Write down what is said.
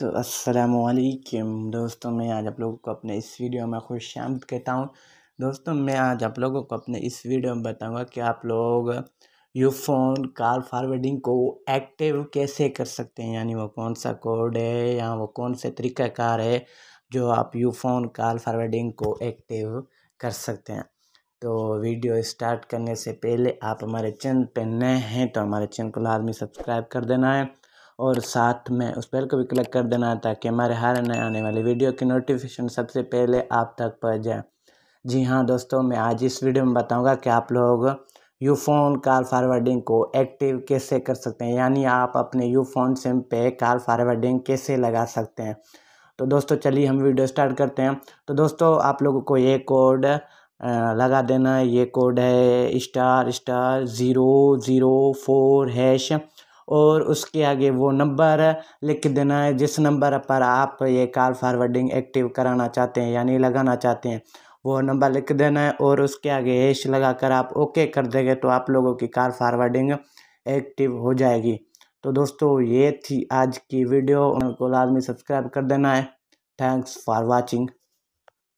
तो असलकम दोस्तों मैं आज आप लोगों को अपने इस वीडियो में खुश आमद कहता हूँ दोस्तों मैं आज आप लोगों को अपने इस वीडियो में बताऊंगा कि आप लोग यू फोन कॉल फारवर्डिंग को एक्टिव कैसे कर सकते हैं यानी वो कौन सा कोड है या वो कौन से तरीक़ाकार है जो आप यू फोन कॉल फारवर्डिंग को एक्टिव कर सकते हैं तो वीडियो स्टार्ट करने से पहले आप हमारे चैनल पर नए हैं तो हमारे चैनल को लाजमी सब्सक्राइब कर देना है और साथ में उस बेल को भी क्लिक कर देना ताकि हमारे हर नए आने वाली वीडियो की नोटिफिकेशन सबसे पहले आप तक पहुँच जाए जी हाँ दोस्तों मैं आज इस वीडियो में बताऊँगा कि आप लोग यू फोन कॉल फारवर्डिंग को एक्टिव कैसे कर सकते हैं यानी आप अपने यू फोन सिम पे कॉल फारवर्डिंग कैसे लगा सकते हैं तो दोस्तों चलिए हम वीडियो स्टार्ट करते हैं तो दोस्तों आप लोगों को ये कोड लगा देना है ये कोड है star star zero zero four hash और उसके आगे वो नंबर लिख देना है जिस नंबर पर आप ये कॉल फॉरवर्डिंग एक्टिव कराना चाहते हैं यानी लगाना चाहते हैं वो नंबर लिख देना है और उसके आगे हैश लगा कर आप ओके कर देंगे तो आप लोगों की कॉल फॉरवर्डिंग एक्टिव हो जाएगी तो दोस्तों ये थी आज की वीडियो उनको लाजमी सब्सक्राइब कर देना है थैंक्स फॉर वॉचिंग